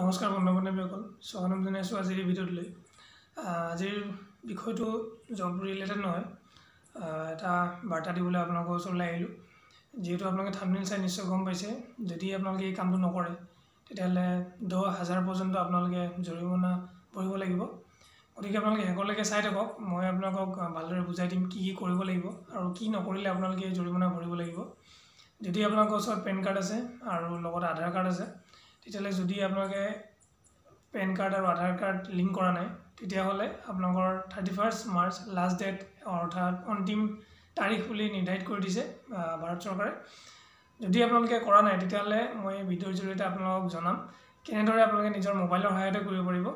নমস্কাৰ বন্ধু বান্ধৱীসকল স্বাগতম জনাইছোঁ আজিৰ এই ভিডিঅ'টোলৈ আজিৰ বিষয়টো জব ৰিলেটেড নহয় এটা বাৰ্তা দিবলৈ আপোনালোকৰ ওচৰলৈ আহিলোঁ যিহেতু আপোনালোকে থামনিল চাই নিশ্চয় গম পাইছে যদি আপোনালোকে এই কামটো নকৰে তেতিয়াহ'লে দহ হাজাৰ পৰ্যন্ত আপোনালোকে জৰিমনা ভৰিব লাগিব গতিকে আপোনালোকে শেষলৈকে চাই থাকক মই আপোনালোকক ভালদৰে বুজাই দিম কি কি কৰিব লাগিব আৰু কি নকৰিলে আপোনালোকে জৰিমনা ভৰিব লাগিব যদি আপোনালোকৰ ওচৰত পেন কাৰ্ড আছে আৰু লগত আধাৰ কাৰ্ড আছে তেতিয়াহ'লে যদি আপোনালোকে পেন কাৰ্ড আৰু আধাৰ কাৰ্ড লিংক কৰা নাই তেতিয়াহ'লে আপোনালোকৰ thirty first March last date অৰ্থাৎ অন্তিম তাৰিখ বুলি নিৰ্ধাৰিত কৰি দিছে ভাৰত চৰকাৰে যদি আপোনালোকে কৰা নাই তেতিয়াহ'লে মই ভিডিঅ'ৰ জৰিয়তে আপোনালোকক জনাম কেনেদৰে আপোনালোকে নিজৰ মোবাইলৰ সহায়তে কৰিব পাৰিব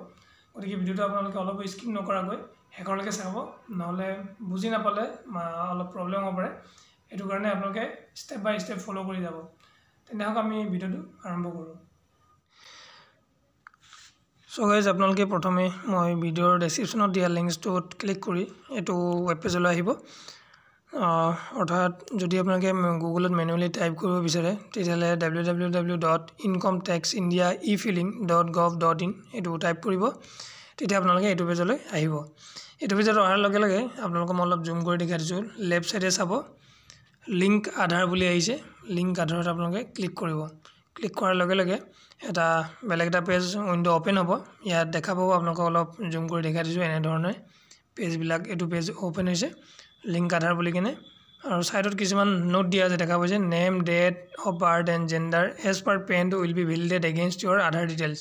গতিকে ভিডিঅ'টো আপোনালোকে অলপ স্কিপ নকৰাকৈ শেষলৈকে চাব নহ'লে বুজি নাপালে অলপ প্ৰব্লেম হ'ব পাৰে সেইটো কাৰণে আপোনালোকে ষ্টেপ বাই ষ্টেপ ফ'ল' কৰি যাব তেনেহ'লে আমি ভিডিঅ'টো আৰম্ভ কৰোঁ চ' গাইজ আপোনালোকে প্ৰথমে মই ভিডিঅ'ৰ ডেচক্ৰিপশ্যনত দিয়া লিংকছটোত ক্লিক কৰি এইটো ৱেব পেজলৈ আহিব অৰ্থাৎ যদি আপোনালোকে গুগলত মেনুৱেলি টাইপ কৰিব বিচাৰে তেতিয়াহ'লে W W W dot income tax India e filing dot gov dot in এইটো টাইপ কৰিব তেতিয়া আপোনালোকে এইটো পেজলৈ আহিব এইটো পেজত অহাৰ লগে লগে আপোনালোকক মই অলপ জুম কৰি দেখাই দিছোঁ লেফ্ট ছাইডে চাব লিংক আধাৰ বুলি আহিছে লিংক আধাৰত আপোনালোকে ক্লিক কৰিব ক্লিক কৰাৰ লগে লগে এটা বেলেগ এটা পেজ উইণ্ড' অ'পেন হ'ব ইয়াত দেখা পাব আপোনালোকক অলপ জুম কৰি দেখাই দিছোঁ এনেধৰণে পেজবিলাক এইটো পেজ অ'পেন হৈছে লিংক আধাৰ বুলি কিনে আৰু ছাইডত কিছুমান নোট দিয়া আছে দেখা পাইছে name date of birth and gender as per PAN will be validated against your Aadhaar details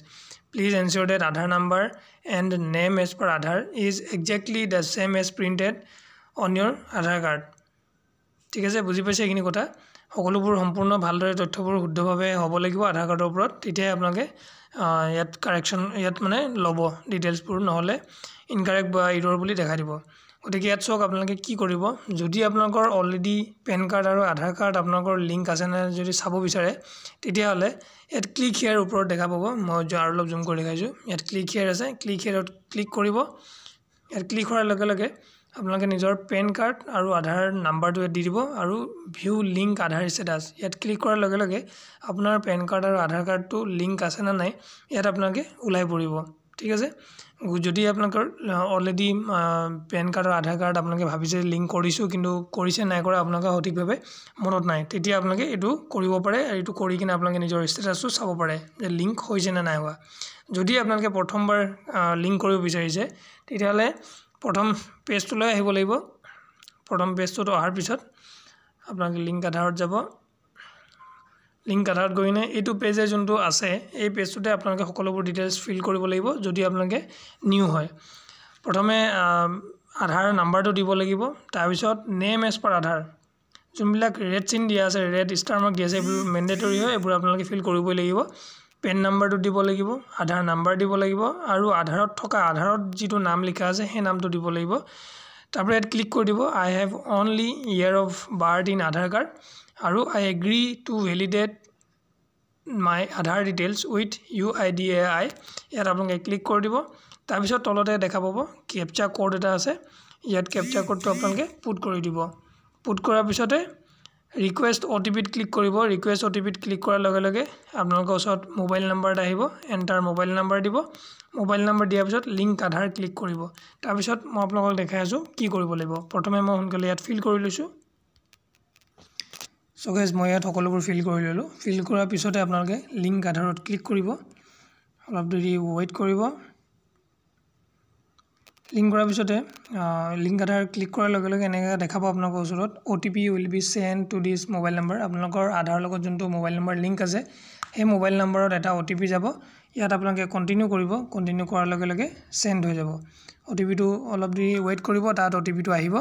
please ensure that Aadhaar number and name as per Aadhaar is exactly the same as printed on your Aadhaar card ঠিক আছে বুজি পাইছে এইখিনি কথা সকলোবোৰ সম্পূৰ্ণ ভালদৰে তথ্যবোৰ শুদ্ধভাৱে হ'ব লাগিব আধাৰ কাৰ্ডৰ ওপৰত তেতিয়াহে আপোনালোকে ইয়াত কাৰেকশ্যন ইয়াত মানে ল'ব ডিটেইলছবোৰ নহ'লে ইনকাৰেক্ট বা ইৰ'ৰ বুলি দেখাই দিব গতিকে ইয়াত চাওক আপোনালোকে কি কৰিব যদি আপোনালোকৰ অলৰেডি পেন কাৰ্ড আৰু আধাৰ কাৰ্ড আপোনালোকৰ লিংক আছে নে যদি চাব বিচাৰে তেতিয়াহ'লে ইয়াত ক্লিক হেয়াৰ ওপৰত দেখা পাব মই আৰু অলপ জুম কৰি দেখাইছোঁ ইয়াত ক্লিক হেয়াৰ আছে ক্লিক হেয়াৰত ক্লিক কৰিব ইয়াত ক্লিক কৰাৰ লগে লগে আপোনালোকে নিজৰ পেন কাৰ্ড আৰু আধাৰ নাম্বাৰটো ইয়াত দি দিব আৰু ভিউ লিংক আধাৰ ষ্টেটাছ ইয়াত ক্লিক কৰাৰ লগে লগে আপোনাৰ পেন কাৰ্ড আৰু আধাৰ কাৰ্ডটো লিংক আছে নে নাই ইয়াত আপোনালোকে ওলাই পৰিব ঠিক আছে যদি আপোনালোকৰ অলৰেডি পেন কাৰ্ড আৰু আধাৰ কাৰ্ড আপোনালোকে ভাবিছে লিংক কৰিছোঁ কিন্তু কৰিছে নাই কৰা আপোনালোকে সঠিকভাৱে মনত নাই তেতিয়া আপোনালোকে এইটো কৰিব পাৰে আৰু এইটো কৰি কিনে আপোনালোকে নিজৰ ষ্টেটাছটো চাব পাৰে যে লিংক হৈছে নে নাই হোৱা যদি আপোনালোকে প্ৰথমবাৰ লিংক কৰিব বিচাৰিছে তেতিয়াহ'লে প্ৰথম পেজটোলৈ আহিব লাগিব প্ৰথম পেজটোত অহাৰ পিছত আপোনালোকে লিংক আধাৰত যাব লিংক আধাৰত গৈ কিনে এইটো পেজে যোনটো আছে এই পেজটোতে আপোনালোকে সকলোবোৰ ডিটেইলছ ফিল কৰিব লাগিব যদি আপোনালোকে নিউ হয় প্ৰথমে আধাৰ নাম্বাৰটো দিব লাগিব তাৰপিছত নেম এজ পাৰ আধাৰ যোনবিলাক ৰেড চিন দিয়া আছে ৰেড ষ্টাৰ মাৰ্ক দিয়া আছে এইবোৰ মেণ্ডেটৰী হয় এইবোৰ আপোনালোকে ফিল কৰিবই লাগিব পেন নাম্বাৰটো দিব লাগিব আধাৰ নাম্বাৰ দিব লাগিব আৰু আধাৰত থকা আধাৰত যিটো নাম লিখা আছে সেই নামটো দিব লাগিব তাৰপৰা ইয়াত ক্লিক কৰি দিব I have only year of birth in Aadhaar card আৰু I agree to validate my Aadhaar details with U I D A I ইয়াত আপোনালোকে ক্লিক কৰি দিব তাৰপিছত তলতে দেখা পাব কেপচা কোড এটা আছে ইয়াত কেপচা কোডটো আপোনালোকে পুট কৰি দিব পুট কৰাৰ পিছতে ৰিকুৱেষ্ট অ' টি পিত ক্লিক কৰিব ৰিকুৱেষ্ট অ' টি পিত ক্লিক কৰাৰ লগে লগে আপোনালোকৰ ওচৰত মোবাইল নাম্বাৰ এটা আহিব এণ্টাৰ মোবাইল নাম্বাৰ দিব মোবাইল নাম্বাৰ দিয়াৰ পিছত লিংক আধাৰ ক্লিক কৰিব তাৰপিছত মই আপোনালোকক দেখাই আছোঁ কি কৰিব লাগিব প্ৰথমে মই সোনকালে ইয়াত ফিল কৰি লৈছোঁ চ'কেজ মই ইয়াত সকলোবোৰ ফিল কৰি ল'লোঁ ফিল কৰাৰ পিছতে আপোনালোকে লিংক আধাৰত ক্লিক কৰিব অলপ দেৰি ৱেইট কৰিব লিংক কৰাৰ পিছতে লিংক আধাৰ ক্লিক কৰাৰ লগে লগে এনেকৈ দেখা পাব আপোনালোকৰ ওচৰত O' T P will be sent to this mobile number আপোনালোকৰ আধাৰৰ লগত যোনটো মোবাইল নাম্বাৰ লিংক আছে সেই মোবাইল নাম্বাৰত এটা অ' টি পি যাব ইয়াত আপোনালোকে কণ্টিনিউ কৰিব কণ্টিনিউ কৰাৰ লগে লগে চেণ্ড হৈ যাব অ' টি পিটো অলপ দেৰি ৱেইট কৰিব তাত অ' টি পিটো আহিব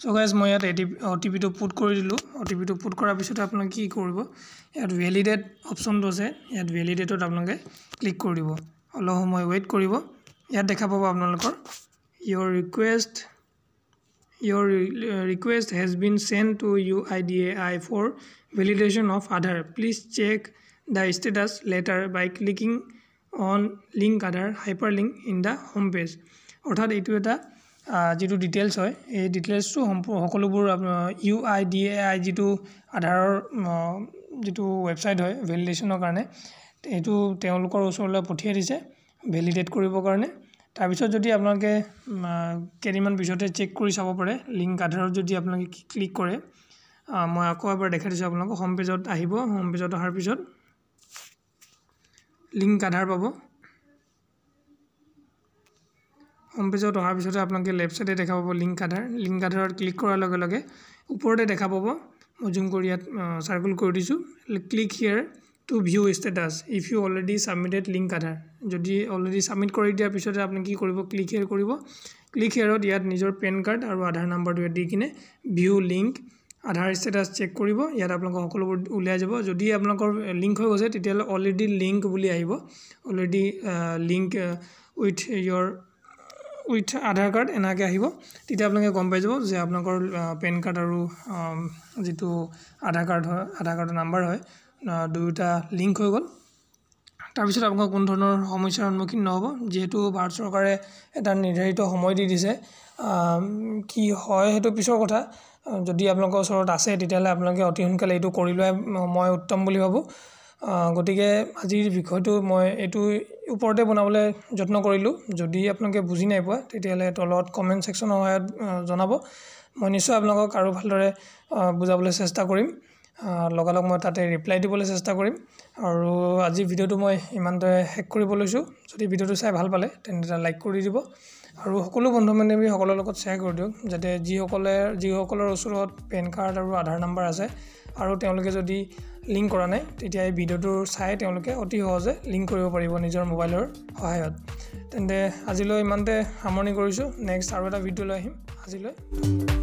চ' গাইজ মই ইয়াত এ টি অ' টি পিটো পুট কৰি দিলোঁ অ' টি পিটো পুট কৰাৰ পিছতে আপোনালোকে কি কৰিব ইয়াত ভেলিডেট অপশ্যনটো আছে ইয়াত ভেলিডেটত আপোনালোকে ক্লিক কৰি দিব অলপ সময় ৱেইট কৰিব ইয়াত দেখা পাব আপোনালোকৰ your request your request has been sent to U I D A I for validation of Aadhaar please check the status later by clicking on link Aadhaar hyperlink in the home page অৰ্থাৎ এইটো এটা যিটো details হয় এই ডিটেইলছটো সম্পূৰ্ণ সকলোবোৰ U I D A আই যিটো আধাৰৰ যিটো ৱেবছাইট হয় ভেলিডেশ্যনৰ কাৰণে সেইটো তেওঁলোকৰ ওচৰলৈ পঠিয়াই দিছে ভেলিডেট কৰিবৰ কাৰণে তাৰপিছত যদি আপোনালোকে কেইদিনমান পিছতে চেক কৰি চাব পাৰে লিংক আধাৰত যদি আপোনালোকে ক্লিক কৰে মই আকৌ এবাৰ দেখাই দিছোঁ আপোনালোকক হোম পেজত আহিব হোম পেজত অহাৰ পিছত লিংক আধাৰ পাব হোম পেজত অহাৰ পিছতে আপোনালোকে লেফ্ট চাইডে দেখা পাব লিংক আধাৰ লিংক আধাৰত ক্লিক কৰাৰ লগে লগে ওপৰতে দেখা পাব মই জুম কৰি ইয়াত চাৰ্কুল কৰি দিছোঁ click here to view status if you already submitted link Aadhaar যদি অলৰেডি ছাবমিট কৰি দিয়াৰ পিছতে আপুনি কি কৰিব ক্লিক হেয়াৰ কৰিব ক্লিক হেয়াৰত ইয়াত নিজৰ পেন কাৰ্ড আৰু আধাৰ নাম্বাৰটোৱে দি কিনে view link Aadhaar status check কৰিব ইয়াত আপোনালোকৰ সকলোবোৰ উলিয়াই যাব যদি আপোনালোকৰ লিংক হৈ গৈছে তেতিয়াহ'লে অলৰেডি লিংক বুলি আহিব already link with your with Aadhaar card এনেকৈ আহিব তেতিয়া আপোনালোকে গম পাই যাব যে আপোনালোকৰ পেন কাৰ্ড আৰু যিটো আধাৰ কাৰ্ড হয় আধাৰ কাৰ্ডৰ নাম্বাৰ হয় দুয়োটা লিংক হৈ গ'ল তাৰপিছত আপোনালোকৰ কোনো ধৰণৰ সমস্যাৰ সন্মুখীন নহ'ব যিহেতু ভাৰত চৰকাৰে এটা নিৰ্ধাৰিত সময় দি দিছে কি হয় সেইটো পিছৰ কথা যদি আপোনালোকৰ ওচৰত আছে তেতিয়াহ'লে আপোনালোকে অতি সোনকালে এইটো কৰি লোৱাই মই উত্তম বুলি ভাবোঁ গতিকে আজিৰ বিষয়টো মই এইটো ওপৰতে বনাবলৈ যত্ন কৰিলোঁ যদি আপোনালোকে বুজি নাই পোৱা তেতিয়াহ'লে তলত কমেণ্ট ছেকশ্যনৰ সহায়ত জনাব মই নিশ্চয় আপোনালোকক আৰু ভালদৰে বুজাবলৈ চেষ্টা কৰিম লগালগ মই তাতে ৰিপ্লাই দিবলৈ চেষ্টা কৰিম আৰু আজি ভিডিঅ'টো মই ইমানটোৱে শেষ কৰিব লৈছোঁ যদি ভিডিঅ'টো চাই ভাল পালে তেন্তে লাইক কৰি দিব আৰু সকলো বন্ধু বান্ধৱীসকলৰ লগত শ্বেয়াৰ কৰি দিয়ক যাতে যিসকলে যিসকলৰ ওচৰত পেন কাৰ্ড আৰু আধাৰ নাম্বাৰ আছে আৰু তেওঁলোকে যদি লিংক কৰা নাই তেতিয়া এই ভিডিঅ'টো চাই তেওঁলোকে অতি সহজে লিংক কৰিব পাৰিব নিজৰ মোবাইলৰ সহায়ত তেন্তে আজিলৈ ইমানতে সামৰণি কৰিছোঁ নেক্সট আৰু এটা ভিডিঅ' লৈ আহিম আজিলৈ